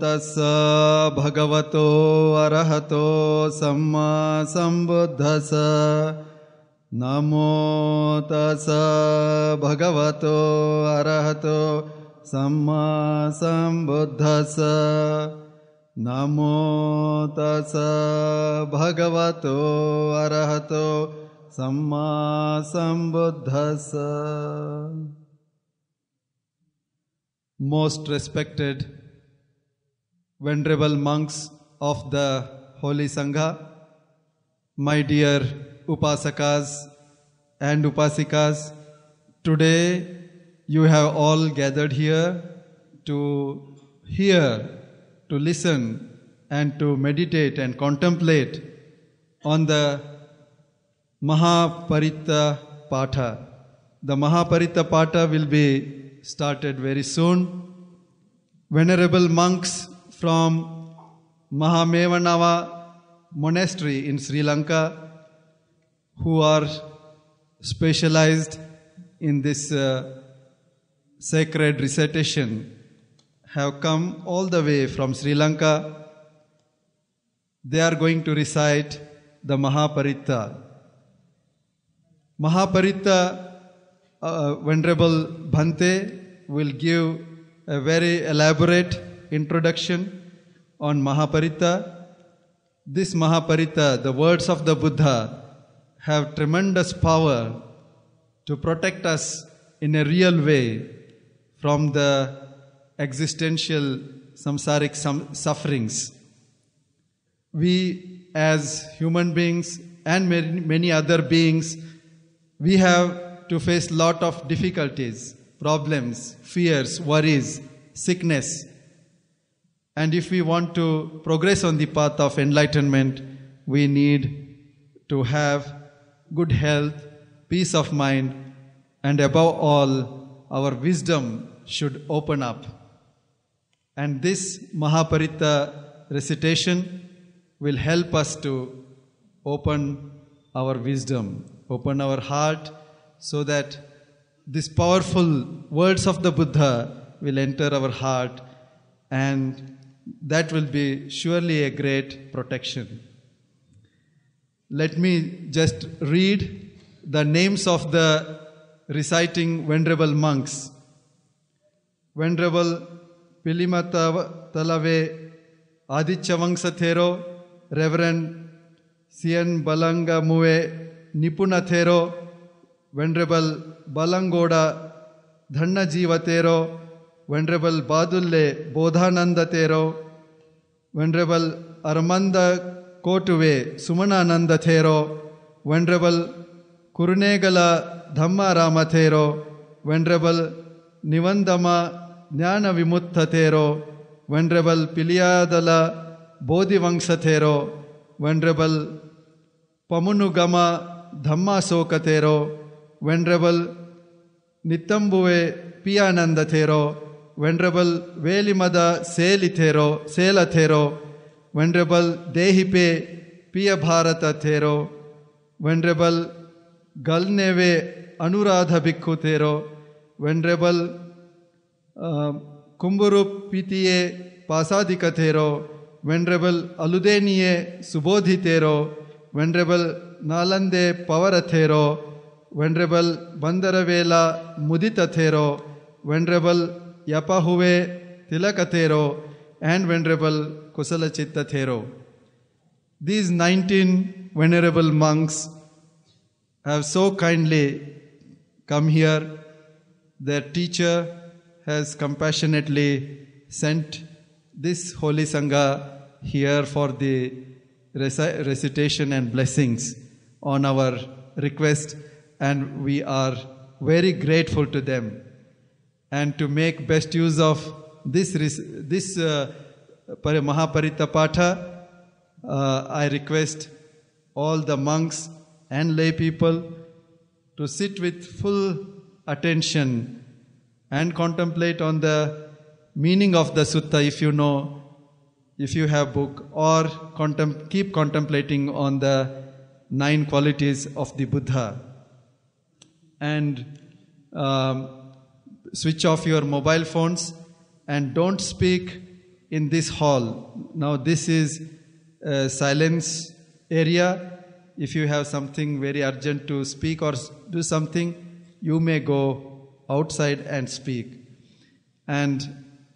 तस्स भगवतो अरहतो सम्मा सम्बुद्धस नमो तस् भगवतो अरहतो सम्मा सम्बुद्धस नमो नमोतस भगवतो अरहतो सम्मा सम्बुद्धस most respected venerable monks of the Holy Sangha, my dear Upasakas and Upasikas, today you have all gathered here to hear, to listen, and to meditate and contemplate on the Mahaparita Patha. The Mahaparita Patha will be started very soon. Venerable monks from Mahamevanava monastery in Sri Lanka who are specialized in this uh, sacred recitation have come all the way from Sri Lanka. They are going to recite the Mahaparitta. Mahaparitta, uh, uh Venerable Bhante will give a very elaborate introduction on Mahaparita. This Mahaparita, the words of the Buddha, have tremendous power to protect us in a real way from the existential samsaric sufferings. We, as human beings and many, many other beings, we have to face lot of difficulties, problems, fears, worries, sickness, and if we want to progress on the path of enlightenment, we need to have good health, peace of mind, and above all, our wisdom should open up. And this Mahaparita recitation will help us to open our wisdom, open our heart so that these powerful words of the Buddha will enter our heart and that will be surely a great protection. Let me just read the names of the reciting venerable monks. Venerable Pilimata Talave Thero, Reverend Sien Balanga Mue Thero, Venerable Balangoda Dhanna Jeeva Thero, venerable Badulle Bodhananda Thero venerable Armanda Kotuwe Sumanananda Thero honourable Kurunegala Dhammarama Thero venerable Niwandama Gnana Vimutta ಥೇರೋ ವೆನ್ರೆಬಲ್ ಪಿಲಿಯಾದಲ ಬೋಧಿವಂಶ ಥೇರೋ ವೆನ್ರೆಬಲ್ ಪಮುನುಗಮ ಧಮ್ಮ ಶೋಕ ತೇರೋ ಒನ್ರಬಲ್ ನಿತ್ತಂಬುವೆ ಪಿಯಾನಂದ ಥೇರೋ Venerable Velimada Selithero, Selathero, Venerable Dehipe Piyabharata Thero, Venerable Galneve Anuradha Bhikkhu Thero, Venerable uh, Kumburu Pitiye Pasadika Thero, Venerable Aludeniye Subodhi Thero, Venerable Nalande Pavarathero, Venerable Bandaravela Mudita Thero, Venerable ಯಪಹುವೆ Tilakathero and Venerable Kusalachitta Thero. These 19 venerable monks have so kindly come here. Their teacher has compassionately sent this holy Sangha here for the rec- recitation and blessings on our request, and we are very grateful to them and to make best use of this, this uh, Mahaparitapatha, uh, I request all the monks and lay people to sit with full attention and contemplate on the meaning of the sutta if you know, if you have book or keep contemplating on the nine qualities of the Buddha. And um, switch off your mobile phones and don't speak in this hall. Now, this is a silence area. If you have something very urgent to speak or do something, you may go outside and speak. And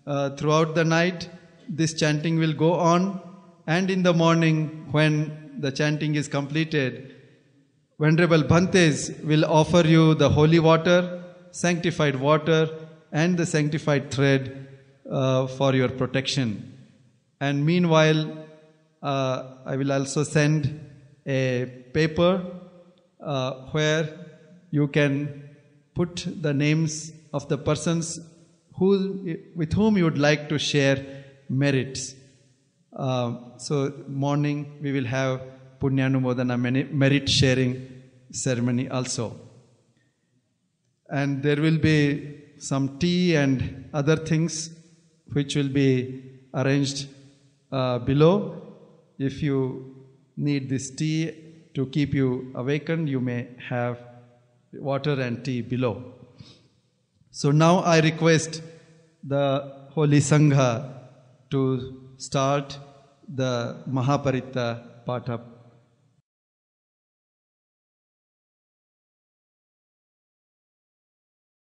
uh, throughout the night, this chanting will go on. And in the morning, when the chanting is completed, Venerable Bhantes will offer you the holy water sanctified water, and the sanctified thread uh, for your protection. And meanwhile, uh, I will also send a paper uh, where you can put the names of the persons who, with whom you would like to share merits. Uh, so, morning we will have Punyanumodana merit sharing ceremony also and there will be some tea and other things which will be arranged uh, below. If you need this tea to keep you awakened, you may have water and tea below. So now I request the Holy Sangha to start the Mahaparita Patha